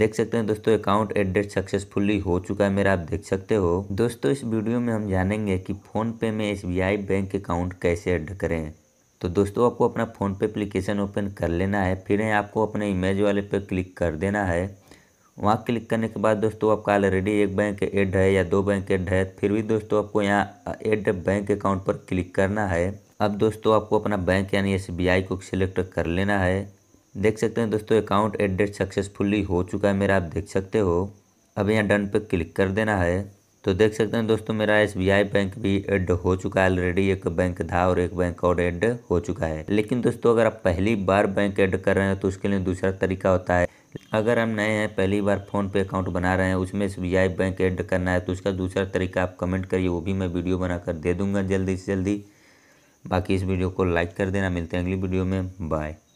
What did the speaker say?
देख सकते हैं दोस्तों अकाउंट एडेट सक्सेसफुली हो चुका है मेरा आप देख सकते हो दोस्तों इस वीडियो में हम जानेंगे कि फ़ोन पे में एस बैंक अकाउंट कैसे एड करें तो दोस्तों आपको अपना फ़ोन पे एप्लीकेशन ओपन कर लेना है फिर आपको अपने इमेज वाले पे क्लिक कर देना है वहाँ क्लिक करने के बाद दोस्तों आपका ऑलरेडी एक बैंक एड है या दो बैंक एड है फिर भी दोस्तों आपको यहाँ एड बैंक अकाउंट पर क्लिक करना है अब दोस्तों आपको अपना बैंक यानी एस को सिलेक्ट कर लेना है देख सकते हैं दोस्तों अकाउंट एडेड सक्सेसफुली हो चुका है मेरा आप देख सकते हो अब यहाँ डन पे क्लिक कर देना है तो देख सकते हैं दोस्तों मेरा एस बैंक भी एड हो चुका है ऑलरेडी एक बैंक था और एक बैंक और एड हो चुका है लेकिन दोस्तों अगर आप पहली बार बैंक एड कर रहे हैं तो उसके लिए दूसरा तरीका होता है अगर हम नए हैं पहली बार फ़ोन पे अकाउंट बना रहे हैं उसमें एस बैंक ऐड करना है तो उसका दूसरा तरीका आप कमेंट करिए वो भी मैं वीडियो बनाकर दे दूंगा जल्दी से जल्दी बाकी इस वीडियो को लाइक कर देना मिलते हैं अगली वीडियो में बाय